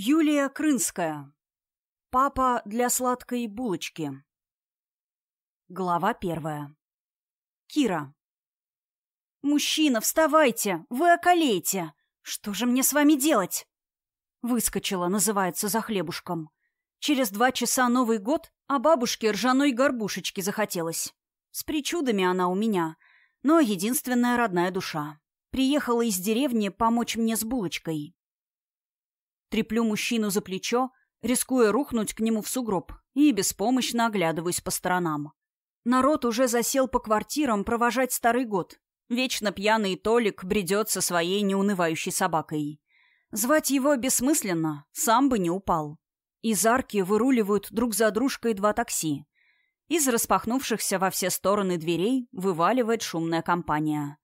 Юлия Крынская. Папа для сладкой булочки. Глава первая. Кира. «Мужчина, вставайте! Вы околеете! Что же мне с вами делать?» Выскочила, называется, за хлебушком. Через два часа Новый год, а бабушке ржаной горбушечки захотелось. С причудами она у меня, но единственная родная душа. Приехала из деревни помочь мне с булочкой, Треплю мужчину за плечо, рискуя рухнуть к нему в сугроб, и беспомощно оглядываюсь по сторонам. Народ уже засел по квартирам провожать старый год. Вечно пьяный Толик бредет со своей неунывающей собакой. Звать его бессмысленно, сам бы не упал. Из арки выруливают друг за дружкой два такси. Из распахнувшихся во все стороны дверей вываливает шумная компания.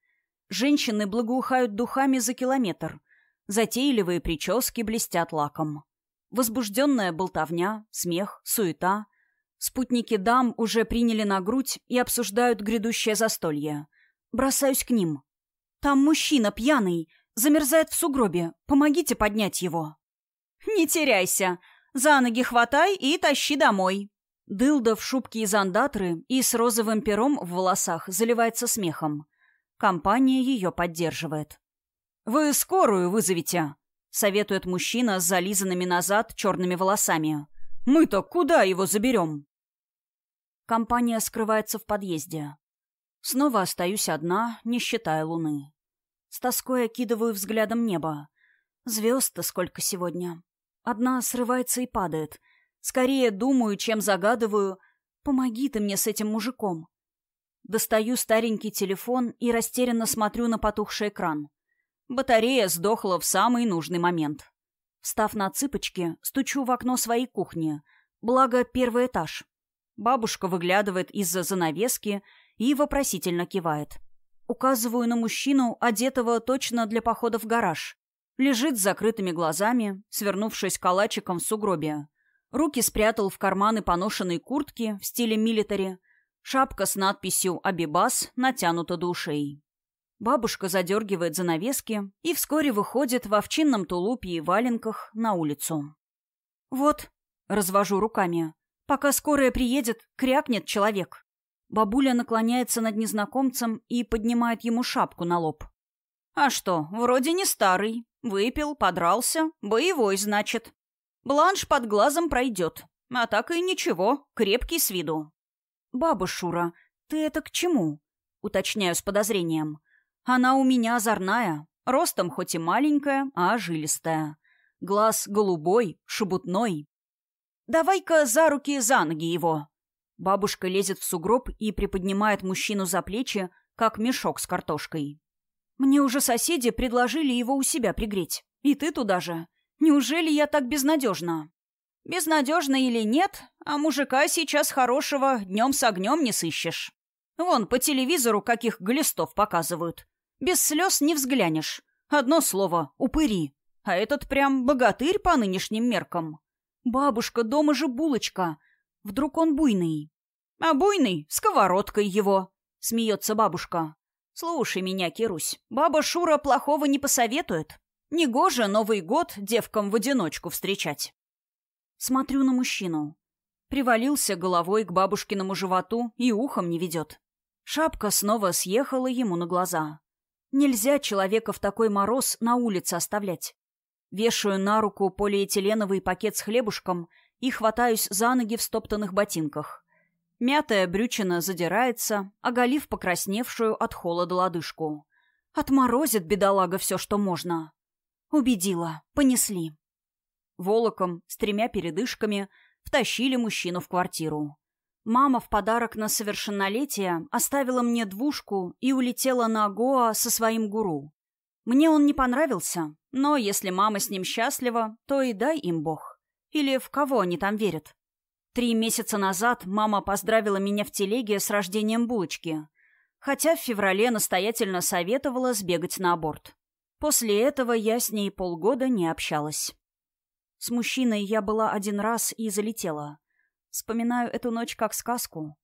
Женщины благоухают духами за километр, Затейливые прически блестят лаком. Возбужденная болтовня, смех, суета. Спутники дам уже приняли на грудь и обсуждают грядущее застолье. Бросаюсь к ним. «Там мужчина пьяный, замерзает в сугробе. Помогите поднять его». «Не теряйся. За ноги хватай и тащи домой». Дылда в шубке из андатры и с розовым пером в волосах заливается смехом. Компания ее поддерживает. «Вы скорую вызовите», — советует мужчина с зализанными назад черными волосами. «Мы-то куда его заберем?» Компания скрывается в подъезде. Снова остаюсь одна, не считая луны. С тоской окидываю взглядом небо. Звезд-то сколько сегодня. Одна срывается и падает. Скорее думаю, чем загадываю. Помоги ты мне с этим мужиком. Достаю старенький телефон и растерянно смотрю на потухший экран. Батарея сдохла в самый нужный момент. Встав на цыпочки, стучу в окно своей кухни. Благо, первый этаж. Бабушка выглядывает из-за занавески и вопросительно кивает. Указываю на мужчину, одетого точно для похода в гараж. Лежит с закрытыми глазами, свернувшись калачиком в сугробе. Руки спрятал в карманы поношенной куртки в стиле милитари. Шапка с надписью «Абибас» натянута до ушей. Бабушка задергивает занавески и вскоре выходит в овчинном тулупе и валенках на улицу. «Вот», — развожу руками, — «пока скорая приедет, крякнет человек». Бабуля наклоняется над незнакомцем и поднимает ему шапку на лоб. «А что, вроде не старый. Выпил, подрался. Боевой, значит. Бланш под глазом пройдет. А так и ничего, крепкий с виду». «Баба Шура, ты это к чему?» Уточняю с подозрением. Она у меня озорная, ростом хоть и маленькая, а жилистая. Глаз голубой, шебутной. «Давай-ка за руки и за ноги его!» Бабушка лезет в сугроб и приподнимает мужчину за плечи, как мешок с картошкой. «Мне уже соседи предложили его у себя пригреть. И ты туда же. Неужели я так безнадежна?» «Безнадежна или нет, а мужика сейчас хорошего днем с огнем не сыщешь. Вон, по телевизору каких глистов показывают. Без слез не взглянешь. Одно слово — упыри. А этот прям богатырь по нынешним меркам. Бабушка, дома же булочка. Вдруг он буйный? А буйный — сковородкой его, — смеется бабушка. Слушай меня, Кирусь, баба Шура плохого не посоветует. Негоже Новый год девкам в одиночку встречать. Смотрю на мужчину. Привалился головой к бабушкиному животу и ухом не ведет. Шапка снова съехала ему на глаза. Нельзя человека в такой мороз на улице оставлять. Вешаю на руку полиэтиленовый пакет с хлебушком и хватаюсь за ноги в стоптанных ботинках. Мятая брючина задирается, оголив покрасневшую от холода лодыжку. Отморозит бедолага все, что можно. Убедила. Понесли. Волоком, с тремя передышками, втащили мужчину в квартиру. Мама в подарок на совершеннолетие оставила мне двушку и улетела на Гоа со своим гуру. Мне он не понравился, но если мама с ним счастлива, то и дай им бог. Или в кого они там верят. Три месяца назад мама поздравила меня в телеге с рождением булочки, хотя в феврале настоятельно советовала сбегать на аборт. После этого я с ней полгода не общалась. С мужчиной я была один раз и залетела. Вспоминаю эту ночь как сказку.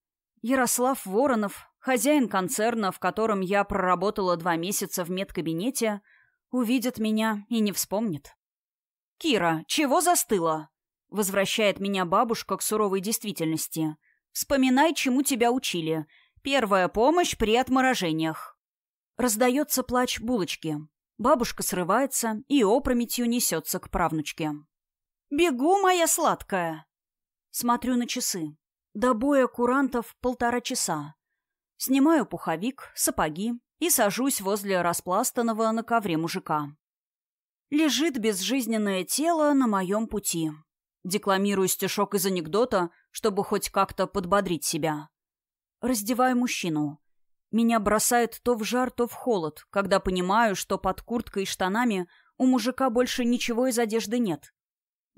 Ярослав Воронов, хозяин концерна, в котором я проработала два месяца в медкабинете, увидит меня и не вспомнит. «Кира, чего застыла?» Возвращает меня бабушка к суровой действительности. «Вспоминай, чему тебя учили. Первая помощь при отморожениях». Раздается плач булочки. Бабушка срывается и опрометью несется к правнучке. «Бегу, моя сладкая!» Смотрю на часы. До боя курантов полтора часа. Снимаю пуховик, сапоги и сажусь возле распластанного на ковре мужика. Лежит безжизненное тело на моем пути. Декламирую стишок из анекдота, чтобы хоть как-то подбодрить себя. Раздеваю мужчину. Меня бросает то в жар, то в холод, когда понимаю, что под курткой и штанами у мужика больше ничего из одежды нет.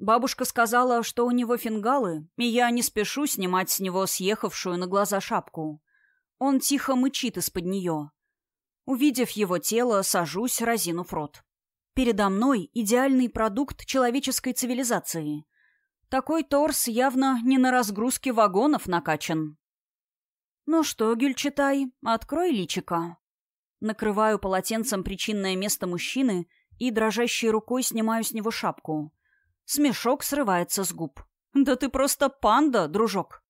Бабушка сказала, что у него фингалы, и я не спешу снимать с него съехавшую на глаза шапку. Он тихо мычит из-под нее. Увидев его тело, сажусь, разинув рот. Передо мной идеальный продукт человеческой цивилизации. Такой торс явно не на разгрузке вагонов накачан. «Ну что, Гюльчатай, открой личика». Накрываю полотенцем причинное место мужчины и дрожащей рукой снимаю с него шапку. Смешок срывается с губ. «Да ты просто панда, дружок!»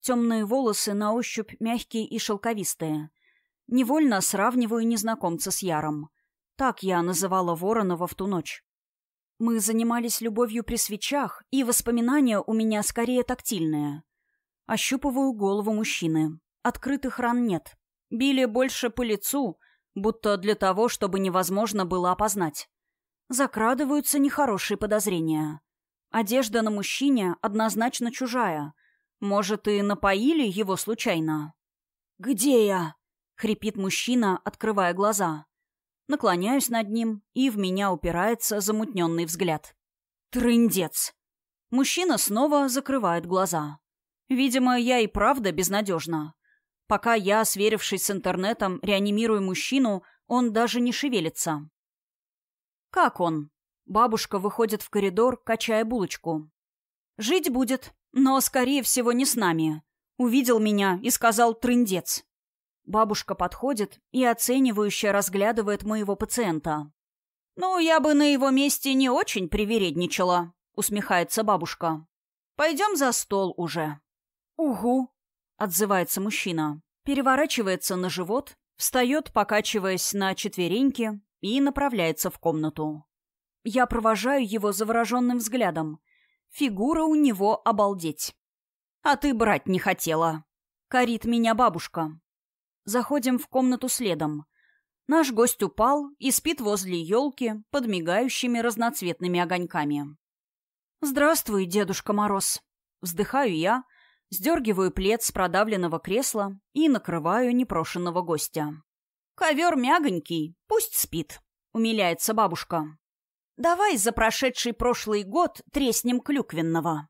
Темные волосы на ощупь мягкие и шелковистые. Невольно сравниваю незнакомца с Яром. Так я называла Воронова в ту ночь. Мы занимались любовью при свечах, и воспоминания у меня скорее тактильные. Ощупываю голову мужчины. Открытых ран нет. Били больше по лицу, будто для того, чтобы невозможно было опознать закрадываются нехорошие подозрения. Одежда на мужчине однозначно чужая. Может, и напоили его случайно? «Где я?» — хрипит мужчина, открывая глаза. Наклоняюсь над ним, и в меня упирается замутненный взгляд. «Трындец!» Мужчина снова закрывает глаза. Видимо, я и правда безнадежна. Пока я, сверившись с интернетом, реанимирую мужчину, он даже не шевелится. «Как он?» Бабушка выходит в коридор, качая булочку. «Жить будет, но, скорее всего, не с нами. Увидел меня и сказал «трындец». Бабушка подходит и оценивающе разглядывает моего пациента. «Ну, я бы на его месте не очень привередничала», — усмехается бабушка. «Пойдем за стол уже». «Угу», — отзывается мужчина. Переворачивается на живот, встает, покачиваясь на четвереньки, и направляется в комнату. Я провожаю его завороженным взглядом. Фигура у него обалдеть. «А ты брать не хотела!» — корит меня бабушка. Заходим в комнату следом. Наш гость упал и спит возле елки под мигающими разноцветными огоньками. «Здравствуй, Дедушка Мороз!» Вздыхаю я, сдергиваю плед с продавленного кресла и накрываю непрошенного гостя. Ковер мягонький, пусть спит», — умиляется бабушка. «Давай за прошедший прошлый год треснем клюквенного».